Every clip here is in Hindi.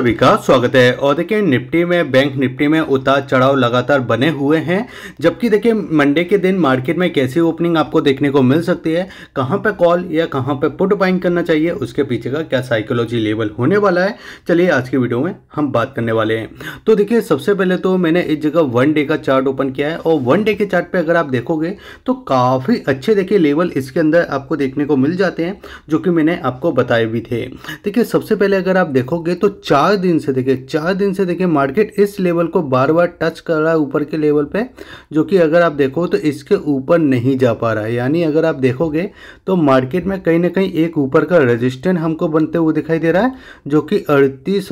सभी का स्वागत है और देखिए निफ्टी में बैंक निफ्टी में उतार चढ़ाव लगातार बने हुए हैं जबकि देखिए मंडे के दिन मार्केट में कैसी ओपनिंग आपको देखने को मिल सकती है कहां पे कॉल या कहां पे पुट बाइंग करना चाहिए उसके पीछे का क्या साइकोलॉजी लेवल होने वाला है चलिए आज की वीडियो में हम बात करने वाले हैं तो देखिए सबसे पहले तो मैंने इस जगह वन डे का चार्ट ओपन किया है और वन डे के चार्ट पर अगर आप देखोगे तो काफ़ी अच्छे देखिए लेवल इसके अंदर आपको देखने को मिल जाते हैं जो कि मैंने आपको बताए भी थे देखिए सबसे पहले अगर आप देखोगे तो चार चार दिन से देखिए चार दिन से देखिए मार्केट इस लेवल को बार बार टच कर रहा है ऊपर के लेवल पे जो कि अगर आप देखो तो इसके ऊपर नहीं जा पा रहा है यानी अगर आप देखोगे तो मार्केट में कहीं ना कहीं एक ऊपर का रजिस्टेंट हमको बनते हुए दिखाई दे रहा है जो कि अड़तीस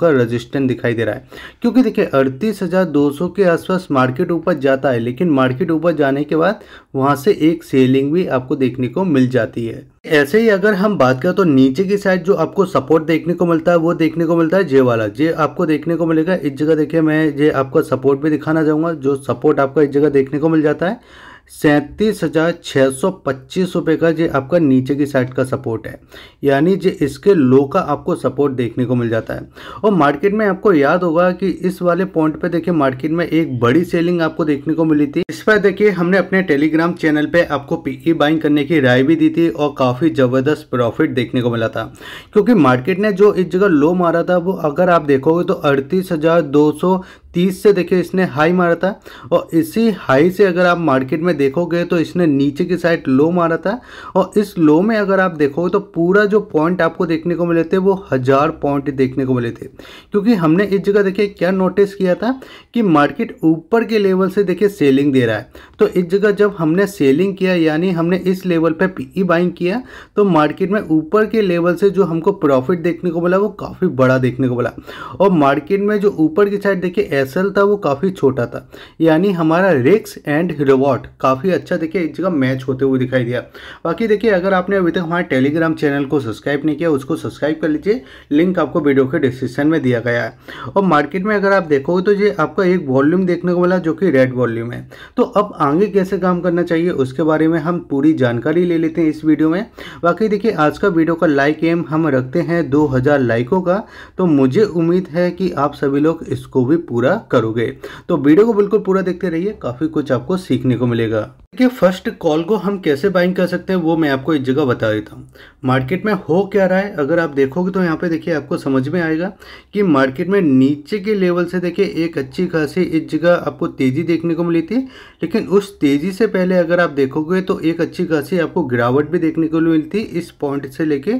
का रजिस्टेंट दिखाई दे रहा है क्योंकि देखिये अड़तीस के आसपास मार्केट ऊपर जाता है लेकिन मार्केट ऊपर जाने के बाद वहां से एक सेलिंग भी आपको देखने को मिल जाती है ऐसे ही अगर हम बात करें तो नीचे की साइड जो आपको सपोर्ट देखने को मिलता है वो देखने देखने को मिलता है जे वाला जे आपको देखने को मिलेगा इस जगह देखिए मैं ये आपको सपोर्ट भी दिखाना चाहूँगा जो सपोर्ट आपको इस जगह देखने को मिल जाता है सैंतीस हज़ार छः सौ पच्चीस रुपये का ये आपका नीचे की साइड का सपोर्ट है यानी जो इसके लो का आपको सपोर्ट देखने को मिल जाता है और मार्केट में आपको याद होगा कि इस वाले पॉइंट पे देखिए मार्केट में एक बड़ी सेलिंग आपको देखने को मिली थी इस पर देखिए हमने अपने टेलीग्राम चैनल पे आपको पीई बाइंग e करने की राय भी दी थी और काफ़ी ज़बरदस्त प्रॉफिट देखने को मिला था क्योंकि मार्केट ने जो इस जगह लो मारा था वो अगर आप देखोगे तो अड़तीस तीस से देखिए इसने हाई मारा था और इसी हाई से अगर आप मार्केट में देखोगे तो इसने नीचे की साइड लो मारा था और इस लो में अगर आप देखोगे तो पूरा जो पॉइंट आपको देखने को मिले थे वो हज़ार पॉइंट देखने को मिले थे क्योंकि हमने इस जगह देखिए क्या नोटिस किया था कि मार्केट ऊपर के लेवल से देखिए सेलिंग दे रहा है तो इस जगह जब हमने सेलिंग किया यानी हमने इस लेवल पर पी बाइंग किया तो मार्केट में ऊपर के लेवल से जो हमको प्रॉफिट देखने को मिला वो काफ़ी बड़ा देखने को मिला और मार्केट में जो ऊपर की साइड देखिए एसल था वो काफ़ी छोटा था यानी हमारा रिक्स एंड रिवॉर्ड काफ़ी अच्छा देखिए एक जगह मैच होते हुए दिखाई दिया बाकी देखिए अगर आपने अभी तक हमारे टेलीग्राम चैनल को सब्सक्राइब नहीं किया उसको सब्सक्राइब कर लीजिए लिंक आपको वीडियो के डिस्क्रिप्शन में दिया गया है और मार्केट में अगर आप देखोगे तो ये आपका एक वॉल्यूम देखने को मिला जो कि रेड वॉल्यूम है तो अब आगे कैसे काम करना चाहिए उसके बारे में हम पूरी जानकारी ले लेते हैं इस वीडियो में बाकी देखिए आज का वीडियो का लाइक एम हम रखते हैं हजार लाइकों का तो मुझे उम्मीद है कि आप सभी लोग इसको भी पूरा करोगे तो वीडियो को बिल्कुल पूरा देखते रहिए काफ़ी कुछ आपको सीखने को मिलेगा देखिए फर्स्ट कॉल को हम कैसे बाइंग कर सकते हैं वो मैं आपको एक जगह बता देता हूँ मार्केट में हो क्या रहा है अगर आप देखोगे तो यहाँ पे देखिए आपको समझ में आएगा कि मार्केट में नीचे के लेवल से देखिए एक अच्छी खासी इस जगह आपको तेज़ी देखने को मिली थी लेकिन उस तेज़ी से पहले अगर आप देखोगे तो एक अच्छी खासी आपको गिरावट भी देखने को मिली थी इस पॉइंट से लेके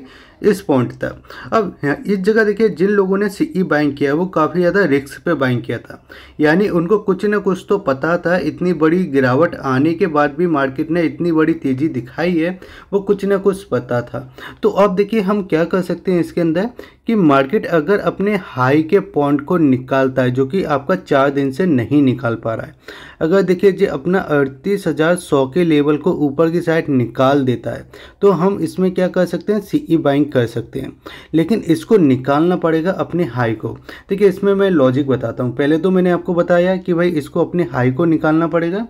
इस पॉइंट तक अब इस जगह देखिए जिन लोगों ने सीई बाइंग e किया वो काफ़ी ज़्यादा रिक्स पे बाइंग किया था यानी उनको कुछ ना कुछ तो पता था इतनी बड़ी गिरावट आने के बाद बाद भी मार्केट ने इतनी बड़ी तेज़ी दिखाई है वो कुछ ना कुछ पता था तो अब देखिए हम क्या कर सकते हैं इसके अंदर कि मार्केट अगर अपने हाई के पॉइंट को निकालता है जो कि आपका चार दिन से नहीं निकाल पा रहा है अगर देखिए जी अपना अड़तीस हज़ार सौ के लेवल को ऊपर की साइड निकाल देता है तो हम इसमें क्या कर सकते हैं सीई बाइंग e कर सकते हैं लेकिन इसको निकालना पड़ेगा अपने हाई को देखिए इसमें मैं लॉजिक बताता हूँ पहले तो मैंने आपको बताया कि भाई इसको अपने हाई को निकालना पड़ेगा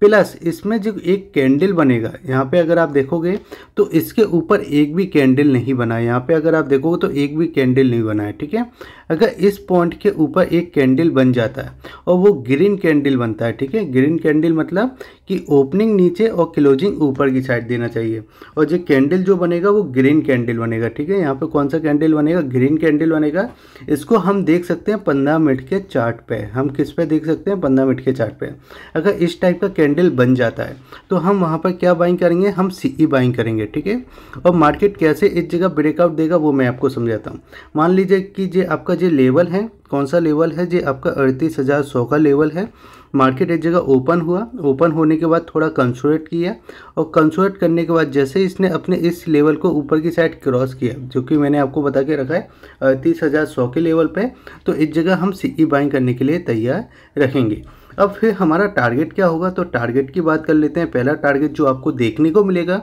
प्लस इसमें जो एक कैंडल बनेगा यहाँ पे अगर आप देखोगे तो इसके ऊपर एक भी कैंडल नहीं बना है यहाँ पे अगर आप देखोगे तो एक भी कैंडल नहीं बना है ठीक है अगर इस पॉइंट के ऊपर एक कैंडल बन जाता है और वो ग्रीन कैंडल बनता है ठीक है ग्रीन कैंडल मतलब कि ओपनिंग नीचे और क्लोजिंग ऊपर की साइड देना चाहिए और जो कैंडल जो बनेगा वो ग्रीन कैंडल बनेगा ठीक है यहाँ पे कौन सा कैंडल बनेगा ग्रीन कैंडल बनेगा इसको हम देख सकते हैं पंद्रह मिनट के चार्ट पे हम किस पे देख सकते हैं पंद्रह मिनट के चार्ट पे अगर इस टाइप का कैंडल बन जाता है तो हम वहाँ पर क्या बाइंग करेंगे हम सी e बाइंग करेंगे ठीक है और मार्केट कैसे इस जगह ब्रेकआउट देगा वो मैं आपको समझाता हूँ मान लीजिए कि जो आपका जो लेवल है कौन सा लेवल है जो आपका अड़तीस हज़ार सौ का लेवल है मार्केट एक जगह ओपन हुआ ओपन होने के बाद थोड़ा कंसोलेट किया और कंसोलेट करने के बाद जैसे इसने अपने इस लेवल को ऊपर की साइड क्रॉस किया जो कि मैंने आपको बता के रखा है तीस हज़ार सौ के लेवल पे तो इस जगह हम सीई बाइंग e करने के लिए तैयार रखेंगे अब फिर हमारा टारगेट क्या होगा तो टारगेट की बात कर लेते हैं पहला टारगेट जो आपको देखने को मिलेगा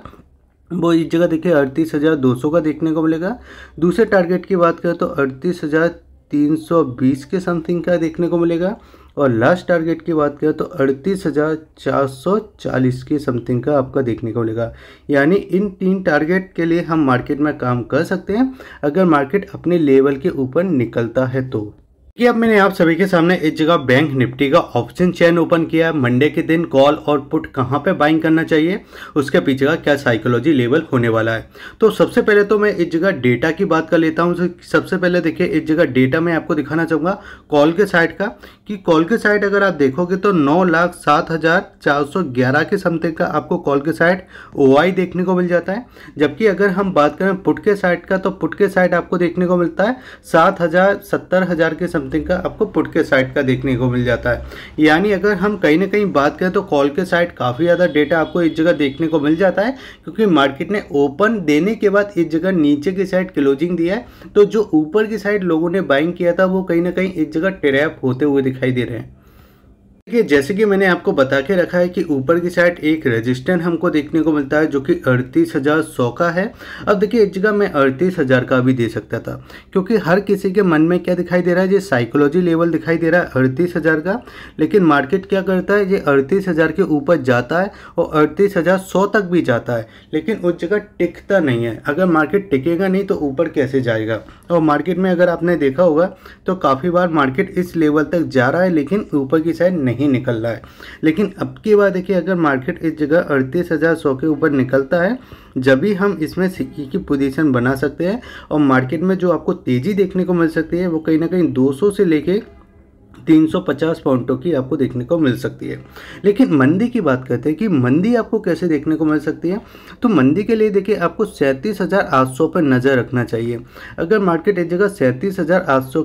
वो इस जगह देखिए अड़तीस हज़ार दो सौ का देखने को मिलेगा दूसरे टारगेट की बात करें तो अड़तीस हज़ार तीन सौ बीस के समथिंग का देखने को मिलेगा और लास्ट टारगेट की बात करें तो अड़तीस हज़ार चार सौ चालीस के समथिंग का आपका देखने को मिलेगा यानी इन तीन टारगेट के लिए हम मार्केट में काम कर सकते हैं अगर मार्केट अपने लेवल के ऊपर निकलता है तो कि अब मैंने आप सभी के सामने इस जगह बैंक निफ्टी का ऑप्शन चैन ओपन किया है मंडे के दिन कॉल और पुट कहाँ पे बाइंग करना चाहिए उसके पीछे का क्या साइकोलॉजी लेवल होने वाला है तो सबसे पहले तो मैं इस जगह डेटा की बात कर लेता हूँ सबसे पहले देखिए इस जगह डेटा मैं आपको दिखाना चाहूँगा कॉल के साइड का कि कॉल के साइड अगर आप देखोगे तो नौ लाख सात हज़ार चार सौ ग्यारह के समथिंग का आपको कॉल के साइड ओ देखने को मिल जाता है जबकि अगर हम बात करें पुट के साइड का तो पुट के साइड आपको देखने को मिलता है सात हज़ार सत्तर हज़ार के समथिंग का आपको पुट के साइड का देखने को मिल जाता है यानी अगर हम कहीं ना कहीं बात करें तो कॉल के साइड काफ़ी ज़्यादा डेटा आपको इस जगह देखने को मिल जाता है क्योंकि मार्केट ने ओपन देने के बाद इस जगह नीचे की साइड क्लोजिंग दिया है तो जो ऊपर की साइड लोगों ने बाइंग किया था वो कहीं ना कहीं इस जगह ट्रैप होते हुए दिखाई दे रहे हैं देखिए जैसे कि मैंने आपको बता के रखा है कि ऊपर की साइड एक रेजिस्टेंट हमको देखने को मिलता है जो कि अड़तीस हज़ार सौ का है अब देखिए एक जगह मैं अड़तीस हज़ार का भी दे सकता था क्योंकि हर किसी के मन में क्या दिखाई दे रहा है ये साइकोलॉजी लेवल दिखाई दे रहा है अड़तीस हज़ार का लेकिन मार्केट क्या करता है ये अड़तीस हज़ार के ऊपर जाता है और अड़तीस हज़ार सौ तक भी जाता है लेकिन उस जगह टिकता नहीं है अगर मार्केट टिकेगा नहीं तो ऊपर कैसे जाएगा और मार्केट में अगर आपने देखा होगा तो काफ़ी बार मार्केट इस लेवल तक जा रहा है लेकिन ऊपर की साइड नहीं नहीं निकल रहा है लेकिन अब की बार देखिए अगर मार्केट इस जगह अड़तीस हज़ार सौ के ऊपर निकलता है जब भी हम इसमें सिक्की की पोजीशन बना सकते हैं और मार्केट में जो आपको तेज़ी देखने को मिल सकती है वो कहीं ना कहीं 200 से लेके 350 पॉइंटों की आपको देखने को मिल सकती है लेकिन मंदी की बात करते हैं कि मंदी आपको कैसे देखने को मिल सकती है तो मंदी के लिए देखिए आपको सैंतीस पर नज़र रखना चाहिए अगर मार्केट एक जगह सैंतीस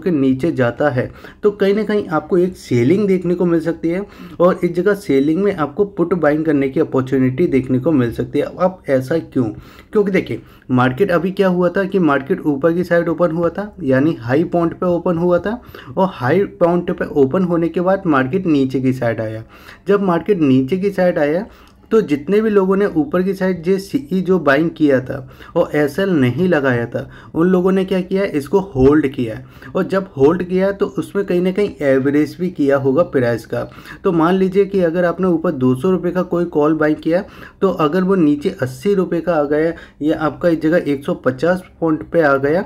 के नीचे जाता है तो कहीं ना कहीं आपको एक सेलिंग देखने को मिल सकती है और इस जगह सेलिंग में आपको पुट बाइंग करने की अपॉर्चुनिटी देखने को मिल सकती है अब ऐसा क्यों क्योंकि देखिए मार्केट अभी क्या हुआ था कि मार्केट ऊपर की साइड ओपन हुआ था यानी हाई पॉइंट पे ओपन हुआ था और हाई पॉइंट पे ओपन होने के बाद मार्केट नीचे की साइड आया जब मार्केट नीचे की साइड आया तो जितने भी लोगों ने ऊपर की साइड जे सी जो बाइंग किया था और एस नहीं लगाया था उन लोगों ने क्या किया इसको होल्ड किया और जब होल्ड किया तो उसमें कहीं ना कहीं एवरेज भी किया होगा प्राइस का तो मान लीजिए कि अगर आपने ऊपर दो सौ का कोई कॉल बाइंग किया तो अगर वो नीचे अस्सी रुपये का आ गया या आपका इस जगह एक सौ पचास पॉइंट पर आ गया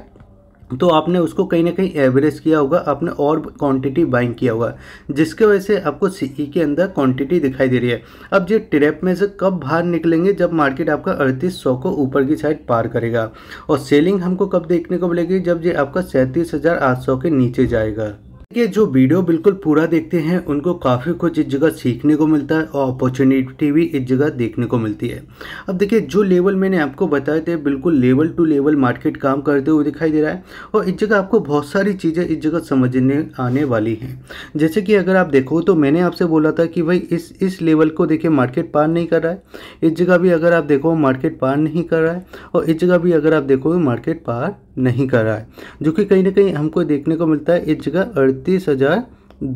तो आपने उसको कहीं ना कहीं एवरेज किया होगा आपने और क्वांटिटी बाइंग किया होगा जिसके वजह से आपको सीई e के अंदर क्वांटिटी दिखाई दे रही है अब ये ट्रैप में से कब बाहर निकलेंगे जब मार्केट आपका अड़तीस सौ को ऊपर की साइड पार करेगा और सेलिंग हमको कब देखने को मिलेगी जब ये आपका सैंतीस हज़ार आठ सौ के नीचे जाएगा के जो वीडियो बिल्कुल पूरा देखते हैं उनको काफ़ी कुछ इस जगह सीखने को मिलता है और अपॉर्चुनिटी भी इस जगह देखने को मिलती है अब देखिए जो लेवल मैंने आपको बताए थे बिल्कुल लेवल टू लेवल मार्केट काम करते हुए दिखाई दे रहा है और इस जगह आपको बहुत सारी चीज़ें इस जगह समझने आने वाली हैं जैसे कि अगर आप देखो तो मैंने आपसे बोला था कि भाई इस इस लेवल को देखिए मार्केट पार नहीं कर रहा है इस जगह भी अगर आप देखो मार्केट पार नहीं कर रहा है और इस जगह भी अगर आप देखो मार्केट पार नहीं कर रहा है जो कि कहीं ना कहीं हमको देखने को मिलता है इस जगह अर्थ अड़तीस हज़ार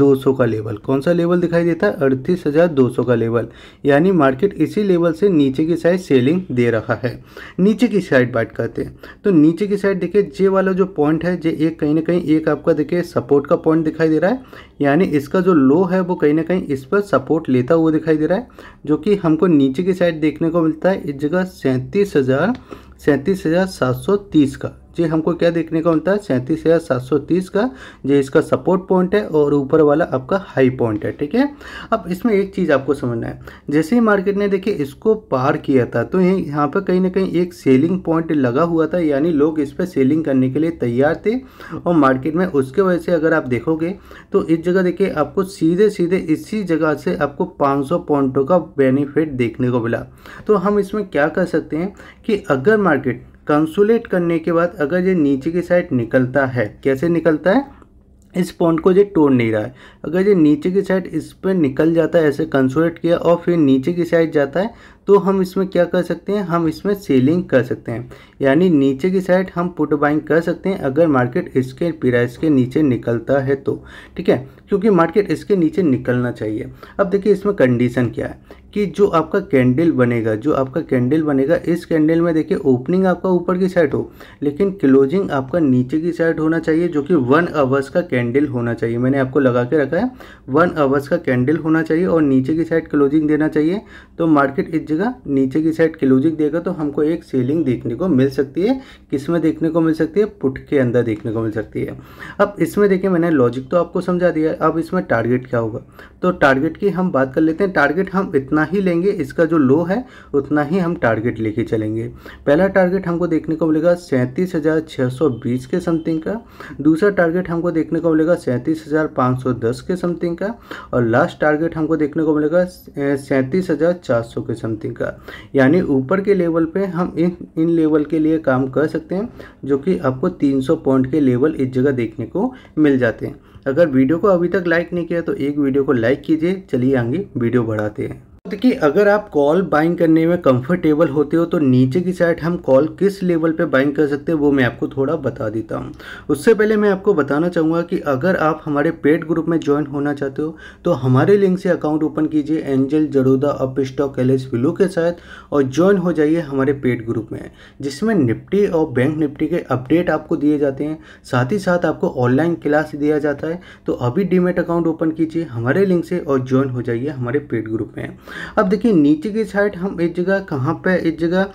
दो सौ का लेवल कौन सा लेवल दिखाई देता है अड़तीस हज़ार दो सौ का लेवल यानी मार्केट इसी लेवल से नीचे की साइड सेलिंग दे रहा है नीचे की साइड बात करते हैं तो नीचे की साइड देखिए जे वाला जो पॉइंट है जे एक कहीं ना कहीं एक आपका देखिए सपोर्ट का पॉइंट दिखाई दे रहा है यानी इसका जो लो है वो कहीं ना कहीं इस पर सपोर्ट लेता हुआ दिखाई दे रहा है जो कि हमको नीचे की साइड देखने को मिलता है इस जगह सैंतीस हज़ार सैंतीस हज़ार सात सौ तीस का जी हमको क्या देखने को मिलता है सैंतीस हज़ार सात सौ तीस का ये इसका सपोर्ट पॉइंट है और ऊपर वाला आपका हाई पॉइंट है ठीक है अब इसमें एक चीज़ आपको समझना है जैसे ही मार्केट ने देखिए इसको पार किया था तो ये यहाँ पर कहीं ना कहीं एक सेलिंग पॉइंट लगा हुआ था यानी लोग इस पर सेलिंग करने के लिए तैयार थे और मार्केट में उसके वजह से अगर आप देखोगे तो इस जगह देखिए आपको सीधे सीधे इसी जगह से आपको 500 पॉइंटों का बेनिफिट देखने को मिला तो हम इसमें क्या कर सकते हैं कि अगर मार्केट कंसुलेट करने के बाद अगर ये नीचे की साइड निकलता है कैसे निकलता है इस पॉइंट को ये तोड़ नहीं रहा है अगर ये नीचे की साइड इस पर निकल जाता है ऐसे कंसोलेट किया और फिर नीचे की साइड जाता है तो हम इसमें क्या कर सकते हैं हम इसमें सेलिंग कर सकते हैं यानी नीचे की साइड हम पुट बाइंग कर सकते हैं अगर मार्केट इसके प्राइस के नीचे निकलता है तो ठीक है क्योंकि मार्केट इसके नीचे निकलना चाहिए अब देखिए इसमें कंडीशन क्या है कि जो आपका कैंडल बनेगा जो आपका कैंडल बनेगा इस कैंडल में देखिए ओपनिंग आपका ऊपर की साइड हो लेकिन क्लोजिंग आपका नीचे की साइड होना चाहिए जो कि वन आवर्स का कैंडल होना चाहिए मैंने आपको लगा के रखा है वन आवर्स का कैंडल होना चाहिए और नीचे की साइड क्लोजिंग देना चाहिए तो मार्केट इस दीजिएगा नीचे की साइड क्लोजिंग देगा तो हमको एक सेलिंग देखने को मिल सकती है किसमें देखने को मिल सकती है पुट के अंदर देखने को मिल सकती है अब इसमें देखिए मैंने लॉजिक तो आपको समझा दिया अब इसमें टारगेट क्या होगा तो टारगेट की हम बात कर लेते हैं टारगेट हम इतना ही लेंगे इसका जो लो है उतना ही हम टारगेट लेके चलेंगे पहला टारगेट हमको देखने को मिलेगा सैंतीस के समथिंग का दूसरा टारगेट हमको देखने को मिलेगा सैंतीस के समथिंग का और लास्ट टारगेट हमको देखने को मिलेगा सैंतीस हज़ार चार सौ के समथिंग इन्वेस्टिंग का यानी ऊपर के लेवल पे हम इन इन लेवल के लिए काम कर सकते हैं जो कि आपको 300 पॉइंट के लेवल इस जगह देखने को मिल जाते हैं अगर वीडियो को अभी तक लाइक नहीं किया तो एक वीडियो को लाइक कीजिए चलिए आगे वीडियो बढ़ाते हैं कि अगर आप कॉल बाइंग करने में कंफर्टेबल होते हो तो नीचे की साइड हम कॉल किस लेवल पे बाइंग कर सकते हैं वो मैं आपको थोड़ा बता देता हूँ उससे पहले मैं आपको बताना चाहूँगा कि अगर आप हमारे पेड ग्रुप में ज्वाइन होना चाहते हो तो हमारे लिंक से अकाउंट ओपन कीजिए एंजल जड़ोदा अप स्टॉक एल विलो के साथ और ज्वाइन हो जाइए हमारे पेड ग्रुप में जिसमें निपटी और बैंक निपटी के अपडेट आपको दिए जाते हैं साथ ही साथ आपको ऑनलाइन क्लास दिया जाता है तो अभी डीमेट अकाउंट ओपन कीजिए हमारे लिंक से और ज्वाइन हो जाइए हमारे पेड ग्रुप में अब देखिए नीचे की साइड हम एक जगह कहाँ पे एक जगह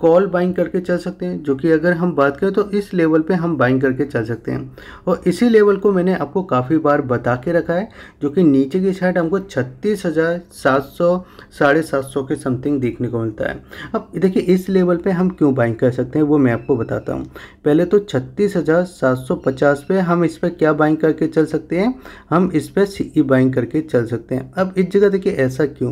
कॉल बाइंग करके चल सकते हैं जो कि अगर हम बात करें तो इस लेवल पे हम बाइंग करके चल सकते हैं और इसी लेवल को मैंने आपको काफ़ी बार बता के रखा है जो कि नीचे की साइड हमको छत्तीस हज़ार सात सौ साढ़े सात सौ के समथिंग देखने को मिलता है अब देखिए इस लेवल पर हम क्यों बाइंग कर सकते हैं वो मैं आपको बताता हूँ पहले तो छत्तीस हज़ार सात सौ पचास पे हम इस पर क्या बाइंग करके चल सकते हैं हम इस पर सी बाइंग करके चल सकते हैं अब इस जगह देखिए ऐसा क्यों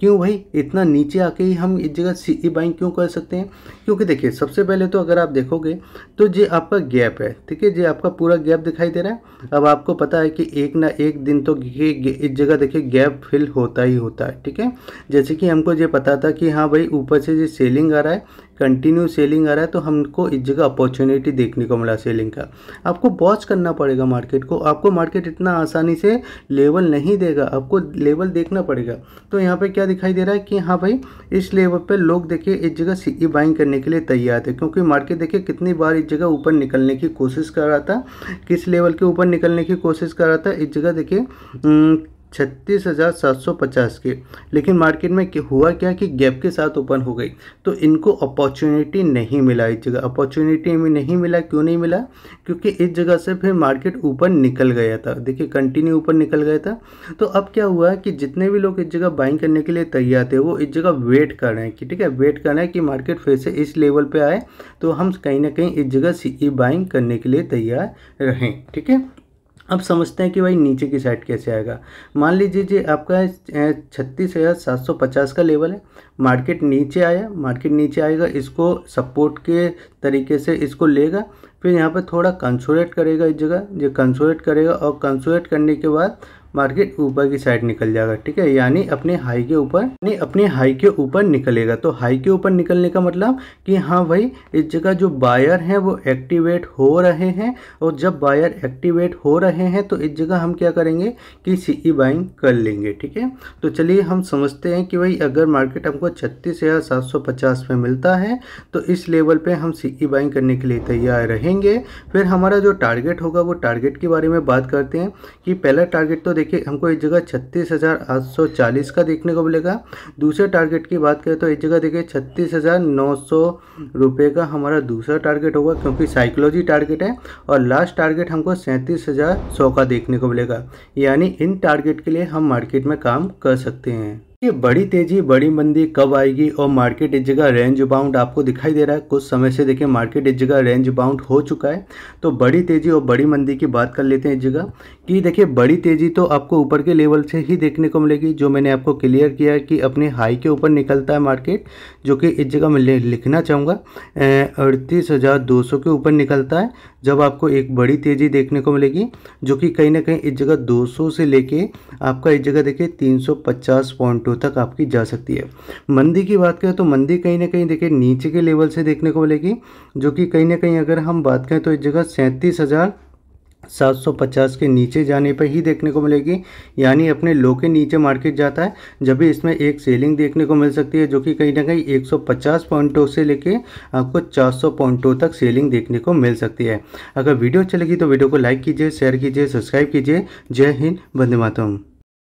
क्यों भाई इतना नीचे आके ही हम इस जगह सी बाइंग क्यों कर सकते हैं क्योंकि देखिए सबसे पहले तो अगर आप देखोगे तो ये आपका गैप है ठीक है ये आपका पूरा गैप दिखाई दे रहा है अब आपको पता है कि एक ना एक दिन तो ये इस जगह देखिए गैप फिल होता ही होता है ठीक है जैसे कि हमको ये पता था कि हाँ भाई ऊपर से जो सेलिंग आ रहा है कंटिन्यू सेलिंग आ रहा है तो हमको इस जगह अपॉर्चुनिटी देखने को मिला सेलिंग का आपको वॉच करना पड़ेगा मार्केट को आपको मार्केट इतना आसानी से लेवल नहीं देगा आपको लेवल देखना पड़ेगा तो यहाँ पर क्या दिखाई दे रहा है कि हाँ भाई इस लेवल पर लोग देखिए इस जगह सीई बाइंग e करने के लिए तैयार थे क्योंकि मार्केट देखिए कितनी बार इस जगह ऊपर निकलने की कोशिश कर रहा था किस लेवल के ऊपर निकलने की कोशिश कर रहा था इस जगह देखिए छत्तीस हज़ार सात सौ पचास के लेकिन मार्केट में हुआ क्या कि गैप के साथ ओपन हो गई तो इनको अपॉर्चुनिटी नहीं मिला इस जगह अपॉर्चुनिटी में नहीं मिला क्यों नहीं मिला क्योंकि इस जगह से फिर मार्केट ऊपर निकल गया था देखिए कंटिन्यू ऊपर निकल गया था तो अब क्या हुआ कि जितने भी लोग इस जगह बाइंग करने के लिए तैयार थे वो इस जगह वेट कर रहे हैं कि ठीक है वेट कर रहे हैं कि मार्केट फिर से इस लेवल पर आए तो हम कहीं ना कहीं इस जगह सी बाइंग e करने के लिए तैयार रहें ठीक है अब समझते हैं कि भाई नीचे की साइड कैसे आएगा मान लीजिए जी आपका छत्तीस हज़ार सात सौ पचास का लेवल है मार्केट नीचे आया मार्केट नीचे आएगा इसको सपोर्ट के तरीके से इसको लेगा फिर यहाँ पर थोड़ा कंसोलेट करेगा इस जगह जो कंसोलेट करेगा और कंसोलेट करने के बाद मार्केट ऊपर की साइड निकल जाएगा ठीक है यानी अपने हाई के ऊपर यानी अपने हाई के ऊपर निकलेगा तो हाई के ऊपर निकलने का मतलब कि हाँ भाई इस जगह जो बायर हैं वो एक्टिवेट हो रहे हैं और जब बायर एक्टिवेट हो रहे हैं तो इस जगह हम क्या करेंगे कि सी बाइंग कर लेंगे ठीक है तो चलिए हम समझते हैं कि भाई अगर मार्केट हमको छत्तीस हज़ार सात सौ पचास में मिलता है तो इस लेवल पर हम सी बाइंग करने के लिए तैयार रहेंगे फिर हमारा जो टारगेट होगा वो टारगेट के बारे में बात करते हैं कि पहला टारगेट तो देखिए हमको एक जगह छत्तीस हज़ार आठ सौ चालीस का देखने को मिलेगा दूसरे टारगेट की बात करें तो एक जगह देखिए छत्तीस हज़ार नौ सौ रुपये का हमारा दूसरा टारगेट होगा क्योंकि साइकोलॉजी टारगेट है और लास्ट टारगेट हमको सैंतीस हज़ार सौ का देखने को मिलेगा यानी इन टारगेट के लिए हम मार्केट में काम कर सकते हैं ये बड़ी तेजी बड़ी मंदी कब आएगी और मार्केट इस जगह रेंज बाउंड आपको दिखाई दे रहा है कुछ समय से देखिए मार्केट इस जगह रेंज बाउंड हो चुका है तो बड़ी तेजी और बड़ी मंदी की बात कर लेते हैं इस जगह कि देखिए बड़ी तेजी तो आपको ऊपर के लेवल से ही देखने को मिलेगी जो मैंने आपको क्लियर किया कि अपने हाई के ऊपर निकलता है मार्केट जो कि इस जगह मैं लिखना चाहूँगा अड़तीस के ऊपर निकलता है जब आपको एक बड़ी तेज़ी देखने को मिलेगी जो कि कहीं ना कहीं इस जगह 200 से लेके आपका इस जगह देखिए 350 पॉइंटों तक आपकी जा सकती है मंदी की बात करें तो मंदी कहीं ना कहीं देखिए नीचे के लेवल से देखने को मिलेगी जो कि कहीं ना कहीं अगर हम बात करें तो इस जगह सैंतीस 750 के नीचे जाने पर ही देखने को मिलेगी यानी अपने लो के नीचे मार्केट जाता है जब भी इसमें एक सेलिंग देखने को मिल सकती है जो कि कहीं ना कहीं 150 पॉइंटों से लेके आपको 400 पॉइंटों तक सेलिंग देखने को मिल सकती है अगर वीडियो अच्छी लगी तो वीडियो को लाइक कीजिए शेयर कीजिए सब्सक्राइब कीजिए जय हिंद बंदे मातम